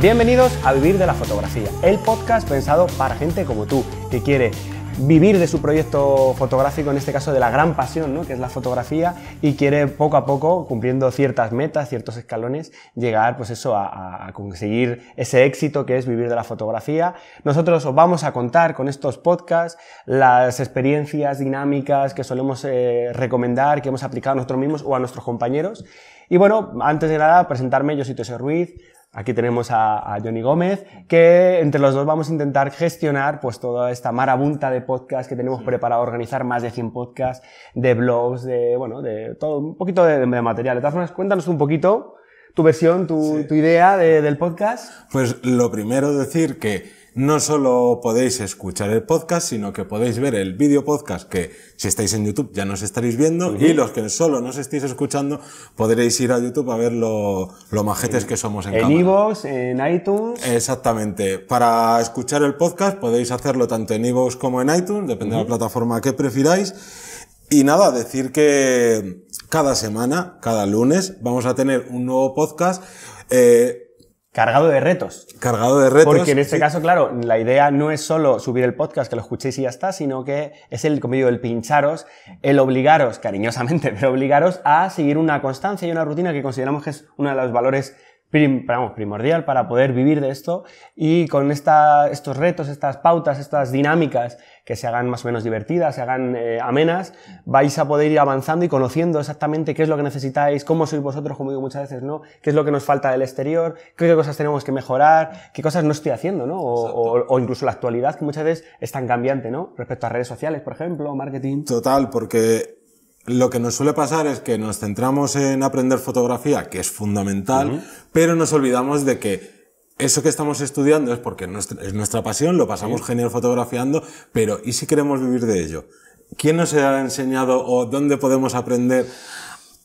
Bienvenidos a Vivir de la Fotografía, el podcast pensado para gente como tú, que quiere vivir de su proyecto fotográfico, en este caso de la gran pasión, que es la fotografía, y quiere poco a poco, cumpliendo ciertas metas, ciertos escalones, llegar pues eso, a, conseguir ese éxito que es vivir de la fotografía. Nosotros os vamos a contar con estos podcasts las experiencias dinámicas que solemos eh, recomendar, que hemos aplicado a nosotros mismos o a nuestros compañeros. Y bueno, antes de nada, presentarme, yo soy Tese Ruiz, Aquí tenemos a, Johnny Gómez, que entre los dos vamos a intentar gestionar pues toda esta marabunta de podcasts que tenemos preparado, organizar más de 100 podcasts, de blogs, de, bueno, de todo, un poquito de, material. De cuéntanos un poquito tu versión, tu, idea del podcast. Pues lo primero decir que no solo podéis escuchar el podcast, sino que podéis ver el vídeo podcast que si estáis en YouTube ya nos estaréis viendo y los que solo nos estéis escuchando podréis ir a YouTube a ver lo, majetes que somos en En iVoox, en iTunes. Exactamente. Para escuchar el podcast podéis hacerlo tanto en iVoox como en iTunes, depende de la plataforma que prefiráis. Y nada, decir que cada semana, cada lunes, vamos a tener un nuevo podcast. Eh, Cargado de retos. Cargado de retos. Porque en este caso, claro, la idea no es solo subir el podcast, que lo escuchéis y ya está, sino que es el, como digo, el pincharos, el obligaros, cariñosamente, pero obligaros a seguir una constancia y una rutina que consideramos que es uno de los valores primordial para poder vivir de esto y con esta, estos retos, estas pautas, estas dinámicas que se hagan más o menos divertidas, se hagan eh, amenas, vais a poder ir avanzando y conociendo exactamente qué es lo que necesitáis, cómo sois vosotros, como digo muchas veces, ¿no? Qué es lo que nos falta del exterior, qué cosas tenemos que mejorar, qué cosas no estoy haciendo, ¿no? O, incluso la actualidad, que muchas veces es tan cambiante, ¿no? Respecto a redes sociales, por ejemplo, marketing. Total, porque lo que nos suele pasar es que nos centramos en aprender fotografía, que es fundamental, pero nos olvidamos de que eso que estamos estudiando es porque es nuestra pasión, lo pasamos genial fotografiando, pero ¿y si queremos vivir de ello? ¿Quién nos ha enseñado o dónde podemos aprender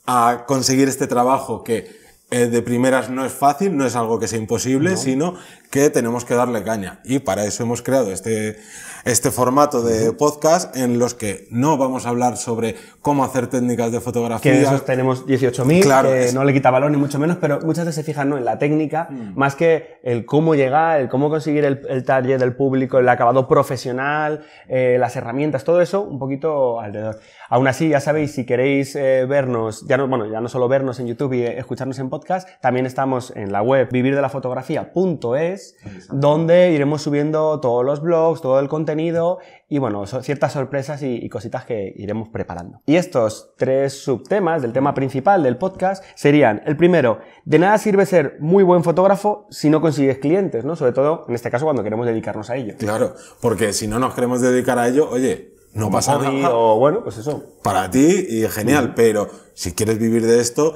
a conseguir este trabajo que eh, de primeras no es fácil, no es algo que sea imposible, sino que tenemos que darle caña. Y para eso hemos creado este, este formato de podcast en los que no vamos a hablar sobre cómo hacer técnicas de fotografía. Que de esos tenemos 18.000, que no le quita valor ni mucho menos, pero muchas veces se fijan ¿no? en la técnica, mm. más que el cómo llegar, el cómo conseguir el, taller target del público, el acabado profesional, eh, las herramientas, todo eso un poquito alrededor. Aún así, ya sabéis, si queréis eh, vernos, ya no, bueno, ya no solo vernos en YouTube y eh, escucharnos en podcast, también estamos en la web vivirdelafotografía.es donde iremos subiendo todos los blogs, todo el contenido y bueno, ciertas sorpresas y, cositas que iremos preparando. Y estos tres subtemas del tema principal del podcast serían, el primero, de nada sirve ser muy buen fotógrafo si no consigues clientes, ¿no? Sobre todo, en este caso, cuando queremos dedicarnos a ello. Claro, porque si no nos queremos dedicar a ello, oye, no pasa nada. O bueno, pues eso. Para ti, y genial, pero si quieres vivir de esto,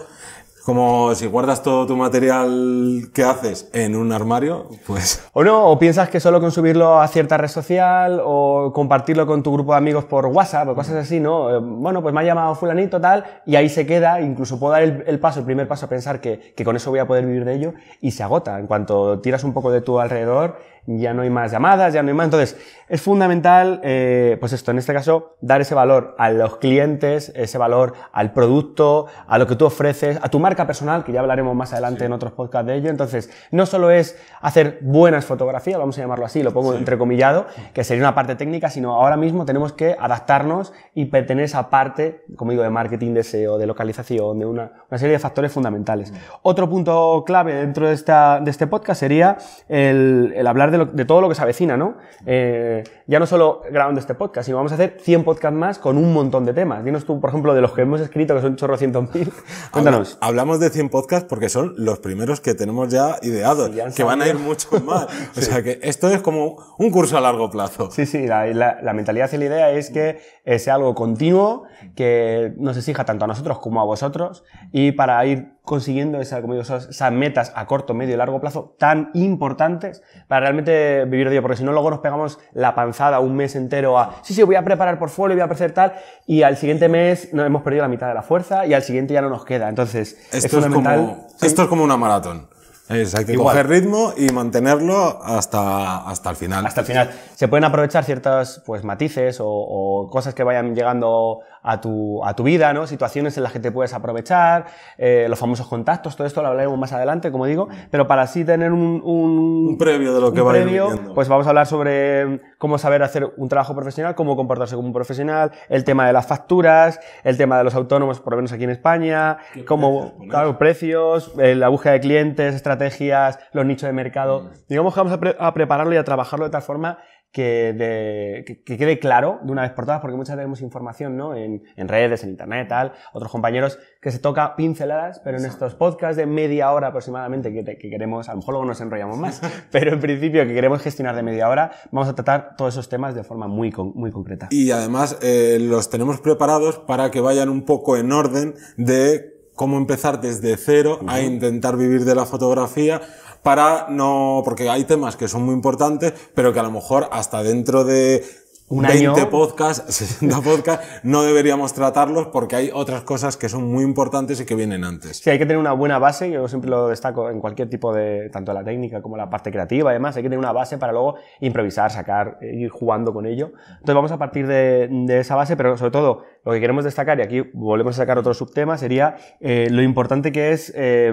como si guardas todo tu material que haces en un armario, pues... O no, o piensas que solo con subirlo a cierta red social o compartirlo con tu grupo de amigos por WhatsApp o cosas así, ¿no? Eh, bueno, pues me ha llamado fulanito tal y ahí se queda, incluso puedo dar el, paso, el primer paso a pensar que, que, con eso voy a poder vivir de ello y se agota. En cuanto tiras un poco de tu alrededor, ya no hay más llamadas, ya no hay más. Entonces, es fundamental, eh, pues esto, en este caso, dar ese valor a los clientes, ese valor al producto, a lo que tú ofreces, a tu marca personal, que ya hablaremos más adelante en otros podcasts de ello. Entonces, no solo es hacer buenas fotografías, vamos a llamarlo así, lo pongo entrecomillado, que sería una parte técnica, sino ahora mismo tenemos que adaptarnos y pertenecer a parte, como digo, de marketing, de SEO, de localización, de una, serie de factores fundamentales. Mm. Otro punto clave dentro de, esta, de este podcast sería el hablar de de todo lo que se avecina, ¿no? Eh, ya no solo grabando este podcast, sino vamos a hacer 100 podcasts más con un montón de temas. Dinos tú, por ejemplo, de los que hemos escrito, que son chorro ciento mil. Cuéntanos. hablamos de 100 podcasts porque son los primeros que tenemos ya ideados, que van a ir muchos más. O sea que esto es como un curso a largo plazo. Sí, sí, la, la mentalidad y la idea es que eh, sea algo continuo, que nos exija tanto a nosotros como a vosotros, y para ir consiguiendo esas, metas a corto, medio y largo plazo tan importantes para realmente vivir de ello, porque si no luego nos pegamos la panzada un mes entero a, sí, sí, voy a preparar por y voy a hacer tal, y al siguiente mes nos hemos perdido la mitad de la fuerza y al siguiente ya no nos queda. Entonces, esto es como, Esto es como una maratón. hay coger ritmo y mantenerlo hasta, hasta el final. Hasta el final. Se pueden aprovechar ciertos pues, matices o, o cosas que vayan llegando a tu, a tu vida, ¿no? Situaciones en las que te puedes aprovechar, eh, los famosos contactos, todo esto lo hablaremos más adelante, como digo, pero para así tener un... Un, previo de lo que va Pues vamos a hablar sobre cómo saber hacer un trabajo profesional, cómo comportarse como un profesional, el tema de las facturas, el tema de los autónomos, por lo menos aquí en España, cómo, claro, precios, eh, la búsqueda de clientes, estrategias, los nichos de mercado. Mm. Digamos que vamos a, a prepararlo y a trabajarlo de tal forma que, de, quede claro de una vez por todas, porque muchas veces información ¿no? en, en, redes, en internet, tal, otros compañeros que se toca pinceladas, pero en estos podcasts de media hora aproximadamente que, que, queremos, a lo mejor luego nos enrollamos más, pero en principio que queremos gestionar de media hora, vamos a tratar todos esos temas de forma muy, muy concreta. Y además eh, los tenemos preparados para que vayan un poco en orden de cómo empezar desde cero a intentar vivir de la fotografía, para no, porque hay temas que son muy importantes, pero que a lo mejor hasta dentro de un 20 año. podcasts, 60 podcasts, no deberíamos tratarlos porque hay otras cosas que son muy importantes y que vienen antes. Sí, hay que tener una buena base, yo siempre lo destaco en cualquier tipo de, tanto la técnica como la parte creativa además, hay que tener una base para luego improvisar, sacar, eh, ir jugando con ello. Entonces vamos a partir de esa base, pero sobre todo lo que queremos destacar, y aquí volvemos a sacar otro subtema, sería eh, lo importante que es eh,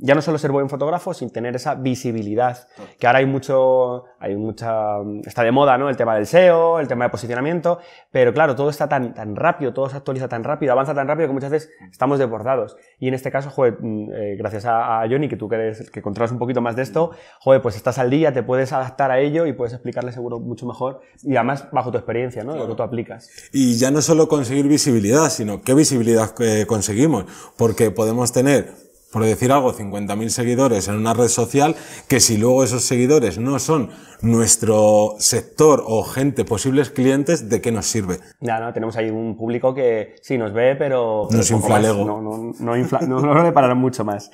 ya no solo ser buen fotógrafo, sin tener esa visibilidad, que ahora hay mucho, hay mucha, está de moda, ¿no? El tema del SEO, el tema de posicionamiento, pero claro, todo está tan, tan rápido, todo se actualiza tan rápido, avanza tan rápido que muchas veces estamos desbordados. Y en este caso, joder, mm, eh, gracias a, Johnny, que tú que, que controlas un poquito más de esto, joder, pues estás al día, te puedes adaptar a ello y puedes explicarle seguro mucho mejor, y además bajo tu experiencia, ¿no? Lo que tú aplicas. Y ya no solo conseguir visibilidad, sino qué visibilidad eh, conseguimos. Porque podemos tener, por decir algo, 50.000 seguidores en una red social, que si luego esos seguidores no son nuestro sector o gente, posibles clientes, ¿de qué nos sirve? Ya, no, tenemos ahí un público que sí nos ve, pero... infla No, no, no, no, mucho más.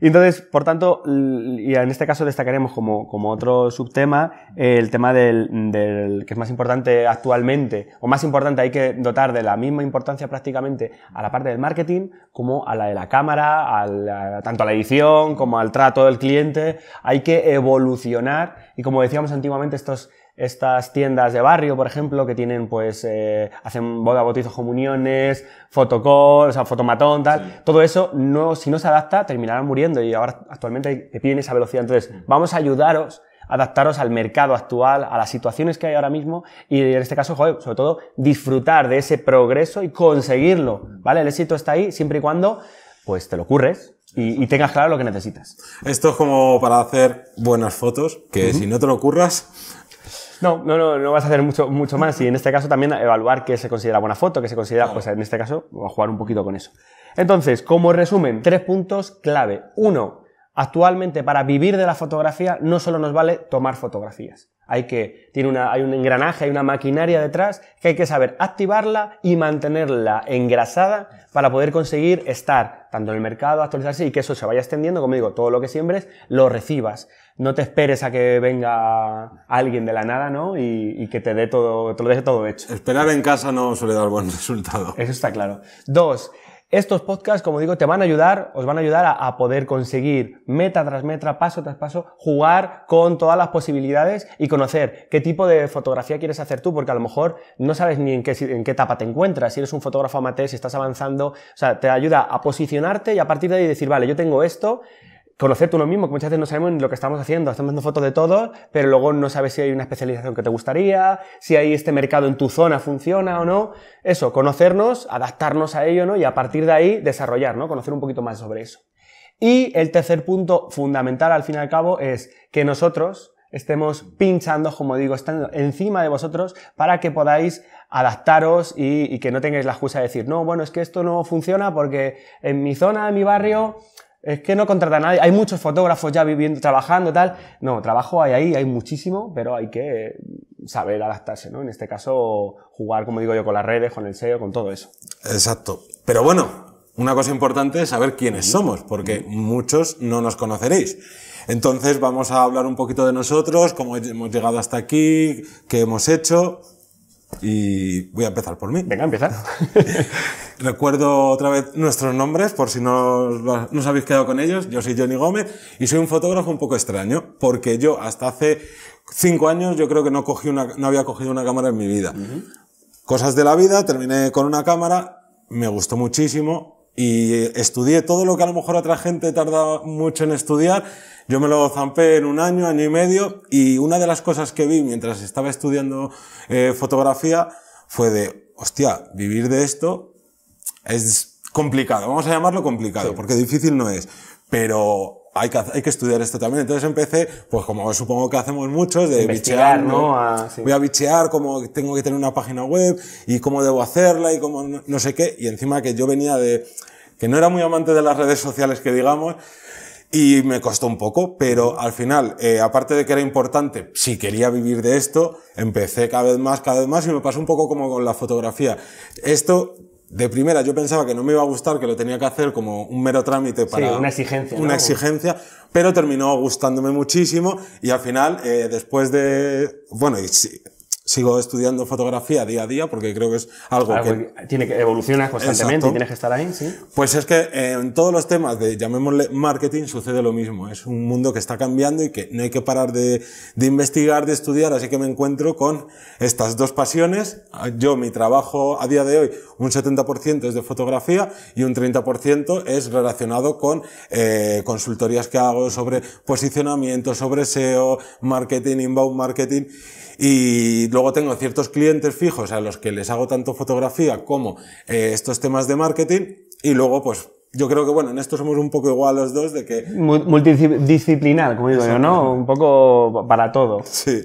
Y entonces, por tanto, y en este caso destacaremos como, otro subtema eh, el tema del, del, que es más importante actualmente, o más importante hay que dotar de la misma importancia prácticamente a la parte del marketing como a la de la cámara, tanto a la edición como al trato del cliente. Hay que evolucionar y como decíamos antiguamente, estos estas tiendas de barrio, por ejemplo, que tienen, pues, eh, hacen boda, bautizos, comuniones, fotocall, o sea, fotomatón, tal. Todo eso, no, si no se adapta, terminarán muriendo y ahora actualmente te piden esa velocidad. Entonces, mm. vamos a ayudaros a adaptaros al mercado actual, a las situaciones que hay ahora mismo y en este caso, joder, sobre todo, disfrutar de ese progreso y conseguirlo, mm. ¿vale? El éxito está ahí siempre y cuando, pues, te lo ocurres y, tengas claro lo que necesitas. Esto es como para hacer buenas fotos, que si no te lo ocurras... No, no, no, no vas a hacer mucho, mucho más. Y en este caso también evaluar qué se considera buena foto, qué se considera, pues en este caso, voy a jugar un poquito con eso. Entonces, como resumen, tres puntos clave. Uno, actualmente para vivir de la fotografía no solo nos vale tomar fotografías. Hay que, tiene una, hay un engranaje, hay una maquinaria detrás que hay que saber activarla y mantenerla engrasada para poder conseguir estar cuando el mercado, actualizarse y que eso se vaya extendiendo, como digo, todo lo que siembres lo recibas. No te esperes a que venga alguien de la nada, ¿no? Y, y que te dé todo, te lo deje todo hecho. Esperar en casa no suele dar buen resultado. Eso está claro. Dos, estos podcasts, como digo, te van a ayudar, os van a ayudar a, poder conseguir meta tras meta, paso tras paso, jugar con todas las posibilidades y conocer qué tipo de fotografía quieres hacer tú, porque a lo mejor no sabes ni en qué, en qué etapa te encuentras, si eres un fotógrafo amateur, si estás avanzando, o sea, te ayuda a posicionarte y a partir de ahí decir, vale, yo tengo esto, tú lo mismo, que muchas veces no sabemos lo que estamos haciendo, estamos haciendo fotos de todo, pero luego no sabes si hay una especialización que te gustaría, si hay este mercado en tu zona funciona o no. Eso, conocernos, adaptarnos a ello, ¿no? Y a partir de ahí desarrollar, ¿no? Conocer un poquito más sobre eso. Y el tercer punto fundamental, al fin y al cabo, es que nosotros estemos pinchando, como digo, estando encima de vosotros para que podáis adaptaros y, y que no tengáis la excusa de decir, no, bueno, es que esto no funciona porque en mi zona, en mi barrio, es que no contrata a nadie. Hay muchos fotógrafos ya viviendo, trabajando, tal. No, trabajo hay ahí, hay muchísimo, pero hay que saber adaptarse, ¿no? En este caso, jugar, como digo yo, con las redes, con el SEO, con todo eso. Exacto. Pero bueno, una cosa importante es saber quiénes somos, porque muchos no nos conoceréis. Entonces vamos a hablar un poquito de nosotros, cómo hemos llegado hasta aquí, qué hemos hecho. Y voy a empezar por mí. Venga, empieza. Recuerdo otra vez nuestros nombres por si no, no os habéis quedado con ellos. Yo soy Johnny Gómez y soy un fotógrafo un poco extraño porque yo hasta hace cinco años yo creo que no, cogí una, no había cogido una cámara en mi vida. Cosas de la vida, terminé con una cámara, me gustó muchísimo y estudié todo lo que a lo mejor otra gente tarda mucho en estudiar. Yo me lo zampé en un año, año y medio y una de las cosas que vi mientras estaba estudiando eh, fotografía fue de, hostia, vivir de esto es complicado, vamos a llamarlo complicado, porque difícil no es, pero hay que, hay que estudiar esto también. Entonces empecé, pues como supongo que hacemos muchos, de bichear, ¿no? Voy a bichear cómo tengo que tener una página web y cómo debo hacerla y cómo no, sé qué. Y encima que yo venía de, que no era muy amante de las redes sociales que digamos, y me costó un poco, pero al final, eh, aparte de que era importante, si quería vivir de esto, empecé cada vez más, cada vez más y me pasó un poco como con la fotografía. Esto de primera yo pensaba que no me iba a gustar, que lo tenía que hacer como un mero trámite para... Sí, una exigencia. Una exigencia, pero terminó gustándome muchísimo y al final, eh, después de... Bueno, y, sigo estudiando fotografía día a día porque creo que es algo, ah, que, Tiene que evolucionar constantemente y tienes que estar ahí, ¿sí? Pues es que en todos los temas de, llamémosle marketing, sucede lo mismo. Es un mundo que está cambiando y que no hay que parar de, investigar, de estudiar, así que me encuentro con estas dos pasiones. Yo, mi trabajo a día de hoy, un 70% es de fotografía y un 30% es relacionado con eh, consultorías que hago sobre posicionamiento, sobre SEO, marketing, inbound marketing... Y luego tengo ciertos clientes fijos a los que les hago tanto fotografía como eh, estos temas de marketing. Y luego, pues, yo creo que, bueno, en esto somos un poco igual los dos de que... Multidisciplinar, como digo yo, ¿no? Un poco para todo. Sí,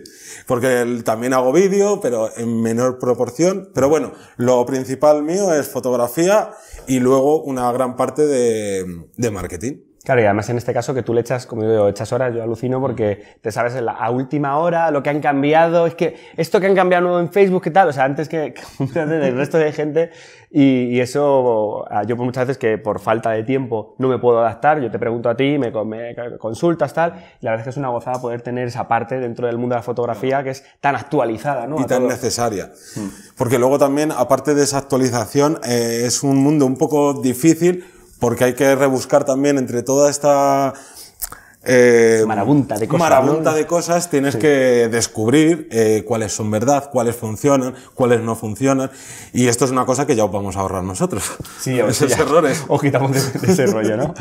porque también hago vídeo, pero en menor proporción. Pero bueno, lo principal mío es fotografía y luego una gran parte de marketing. Claro, y además en este caso que tú le echas, como digo, echas horas, yo alucino porque te sabes en la, a última hora lo que han cambiado, es que esto que han cambiado en Facebook, ¿qué tal? O sea, antes que, que el resto de gente y, y, eso, ah, yo pues muchas veces que por falta de tiempo no me puedo adaptar, yo te pregunto a ti, me, me consultas, tal, y la verdad es que es una gozada poder tener esa parte dentro del mundo de la fotografía que es tan actualizada, ¿no? Y tan necesaria. Hmm. Porque luego también, aparte de esa actualización, eh, es un mundo un poco difícil porque hay que rebuscar también entre toda esta... Eh, marabunta de cosas. Marabunta de cosas, tienes que descubrir eh, cuáles son verdad, cuáles funcionan, cuáles no funcionan. Y esto es una cosa que ya vamos a ahorrar nosotros. Sí, esos errores. o quitamos de, ese rollo, ¿no?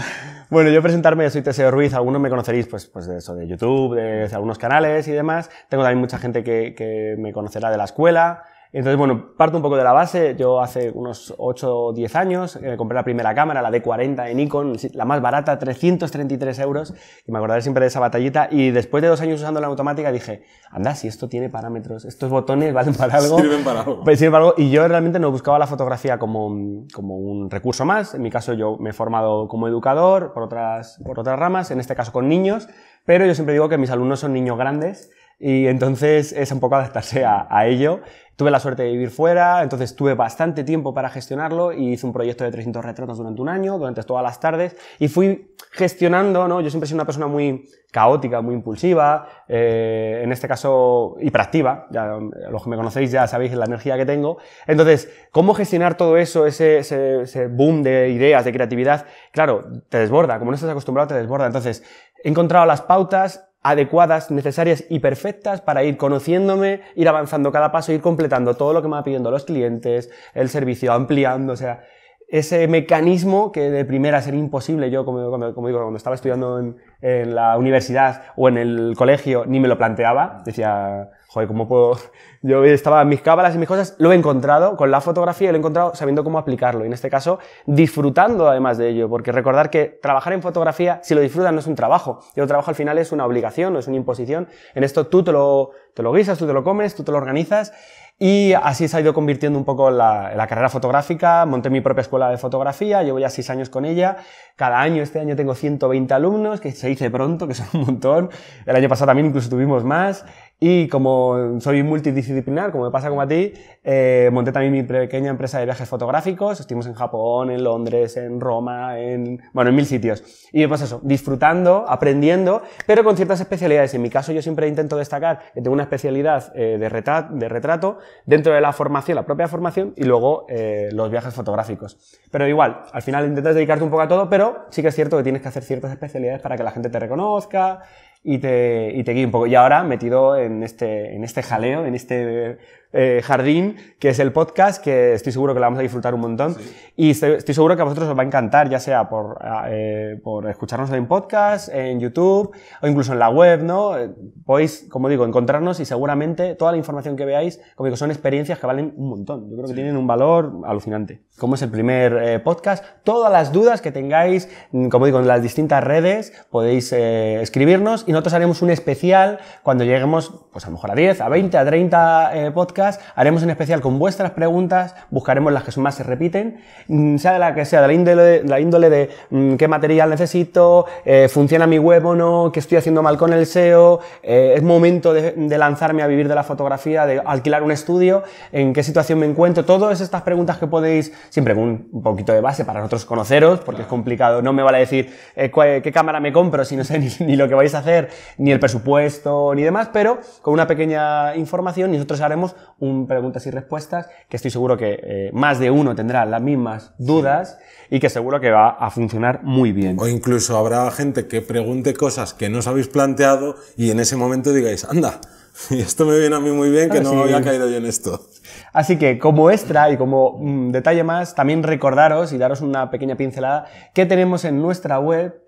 Bueno, yo presentarme, soy Teseo Ruiz, algunos me conoceréis pues, pues de eso, de YouTube, de, algunos canales y demás. Tengo también mucha gente que, que me conocerá de la escuela, entonces, bueno, parto un poco de la base. Yo hace unos 8 o 10 años eh, compré la primera cámara, la D40 de Nikon, la más barata, 333 euros. Y me acordaré siempre de esa batallita. Y después de dos años usando la automática dije, anda, si esto tiene parámetros, estos botones valen para algo. Sirven para algo. Pues sirven para algo. Y yo realmente no buscaba la fotografía como, un recurso más. En mi caso, yo me he formado como educador por otras, por otras ramas, en este caso con niños. Pero yo siempre digo que mis alumnos son niños grandes y entonces es un poco adaptarse a, ello. Tuve la suerte de vivir fuera, entonces tuve bastante tiempo para gestionarlo y hice un proyecto de 300 retratos durante un año, durante todas las tardes, y fui gestionando, ¿no? Yo siempre he sido una persona muy caótica, muy impulsiva, eh, en este caso hiperactiva, ya, los que me conocéis ya sabéis la energía que tengo. Entonces, ¿cómo gestionar todo eso, ese, ese boom de ideas, de creatividad? Claro, te desborda, como no estás acostumbrado, te desborda. Entonces, he encontrado las pautas, adecuadas, necesarias y perfectas para ir conociéndome, ir avanzando cada paso, ir completando todo lo que me van pidiendo los clientes, el servicio ampliando, o sea, ese mecanismo que de primera sería imposible yo, como, digo, cuando estaba estudiando en, la universidad o en el colegio, ni me lo planteaba, decía, joder, ¿cómo puedo? Yo estaba en mis cábalas y mis cosas, lo he encontrado con la fotografía, lo he encontrado sabiendo cómo aplicarlo y en este caso disfrutando además de ello, porque recordar que trabajar en fotografía, si lo disfrutas, no es un trabajo, y el trabajo al final es una obligación, no es una imposición. En esto tú te lo, te lo guisas, tú te lo comes, tú te lo organizas y así se ha ido convirtiendo un poco la, la carrera fotográfica. Monté mi propia escuela de fotografía, llevo ya seis años con ella. Cada año, este año tengo 120 alumnos, que se dice pronto, que son un montón. El año pasado también incluso tuvimos más. Y como soy multidisciplinar, como me pasa como a ti, eh, monté también mi pequeña empresa de viajes fotográficos. Estuvimos en Japón, en Londres, en Roma, en, bueno, en mil sitios. Y pues eso, disfrutando, aprendiendo, pero con ciertas especialidades. En mi caso yo siempre intento destacar que tengo una especialidad eh, de, retrato dentro de la formación, la propia formación, y luego eh, los viajes fotográficos. Pero igual, al final intentas dedicarte un poco a todo, pero sí que es cierto que tienes que hacer ciertas especialidades para que la gente te reconozca, y te, y te un poco. Y ahora metido en este, en este jaleo, en este eh, Jardín, que es el podcast, que estoy seguro que lo vamos a disfrutar un montón. Y estoy, seguro que a vosotros os va a encantar, ya sea por, ah, eh, escucharnos en podcast, en YouTube o incluso en la web, ¿no? Eh, podéis, como digo, encontrarnos y seguramente toda la información que veáis, como digo, son experiencias que valen un montón. Yo creo que tienen un valor alucinante. Como es el primer podcast, todas las dudas que tengáis, mm, como digo, en las distintas redes, podéis escribirnos y nosotros haremos un especial cuando lleguemos, pues a lo mejor a 10, a 20, a 30 podcasts haremos en especial con vuestras preguntas, buscaremos las que más se repiten, mm, sea de la que sea, de la índole de, mm, qué material necesito, eh, funciona mi web o no, qué estoy haciendo mal con el SEO, eh, es momento de, lanzarme a vivir de la fotografía, de alquilar un estudio, en qué situación me encuentro, todas estas preguntas que podéis, siempre con un poquito de base para nosotros conoceros, porque es complicado, no me vale decir eh, qué cámara me compro si no sé ni, ni lo que vais a hacer, ni el presupuesto, ni demás, pero con una pequeña información nosotros haremos un preguntas y respuestas, que estoy seguro que eh, más de uno tendrá las mismas dudas y que seguro que va a funcionar muy bien. O incluso habrá gente que pregunte cosas que no os habéis planteado y en ese momento digáis, anda, esto me viene a mí muy bien, que no me había caído yo en esto. Así que como extra y como mm, detalle más, también recordaros y daros una pequeña pincelada que tenemos en nuestra web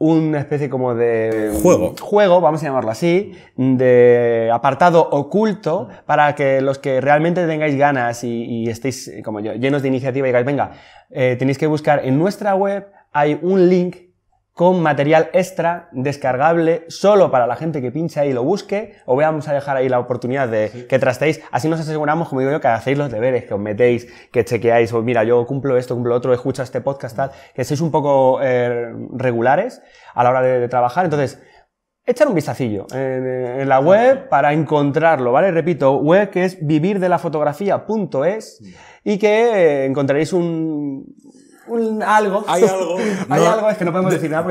una especie como de juego. juego, vamos a llamarlo así, de apartado oculto para que los que realmente tengáis ganas y, estéis eh, como yo, llenos de iniciativa y digáis, venga, eh, tenéis que buscar en nuestra web, hay un link con material extra descargable solo para la gente que pinche ahí y lo busque. o vamos a dejar ahí la oportunidad de que trasteéis, Así nos aseguramos, como digo yo, que hacéis los deberes, que os metéis, que chequeáis, o mira, yo cumplo esto, cumplo otro, escucha este podcast, tal, que sois un poco eh, regulares a la hora de, trabajar. Entonces, echar un vistacillo en, en, la web para encontrarlo, ¿vale? Repito, web que es vivirdelafotografía.es y que eh, encontraréis un, algo. Hay algo. Hay algo, es que no podemos decir nada,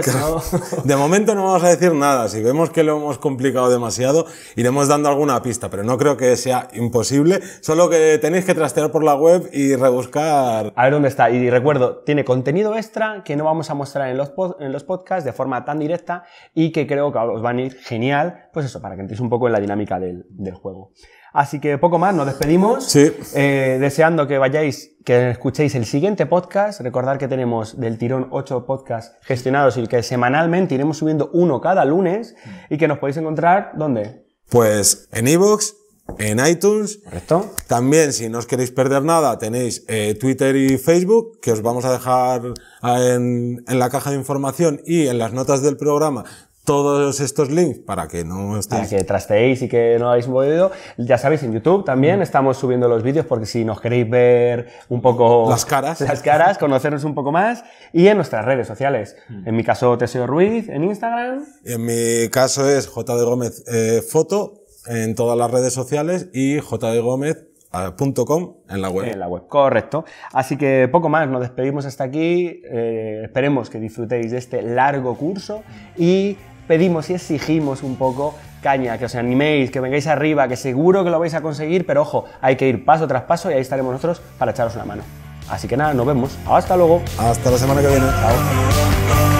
De momento no vamos a decir nada. Si vemos que lo hemos complicado demasiado, iremos dando alguna pista, pero no creo que sea imposible. Solo que tenéis que trastear por la web y rebuscar. A ver dónde está. Y recuerdo, tiene contenido extra que no vamos a mostrar en los, podcasts de forma tan directa y que creo que os van a ir genial, pues eso, para que entréis un poco en la dinámica del juego. Así que poco más, nos despedimos. Sí. Eh, deseando que vayáis, que escuchéis el siguiente podcast. Recordad que tenemos del tirón 8 podcasts gestionados y que semanalmente iremos subiendo uno cada lunes y que nos podéis encontrar ¿dónde? Pues en iVoox, en iTunes. Correcto. También, si no os queréis perder nada, tenéis eh, Twitter y Facebook, que os vamos a dejar ah, en la caja de información y en las notas del programa todos estos links para que no estéis... Para que trasteéis y que no habéis movido. Ya sabéis, en YouTube también estamos subiendo los vídeos porque si nos queréis ver un poco... Las caras. Las caras, conocernos un poco más. Y en nuestras redes sociales. En mi caso, Teseo Ruiz, en Instagram. En mi caso es J. Gómez eh, Foto en todas las redes sociales y jdgomez.com eh, en la web. En la web, correcto. Así que poco más, nos despedimos hasta aquí. Eh, esperemos que disfrutéis de este largo curso y pedimos y exigimos un poco caña, que os animéis, que vengáis arriba, que seguro que lo vais a conseguir, pero ojo, hay que ir paso tras paso y ahí estaremos nosotros para echaros una mano. Así que nada, nos vemos. Hasta luego. Hasta la semana que viene. Chao.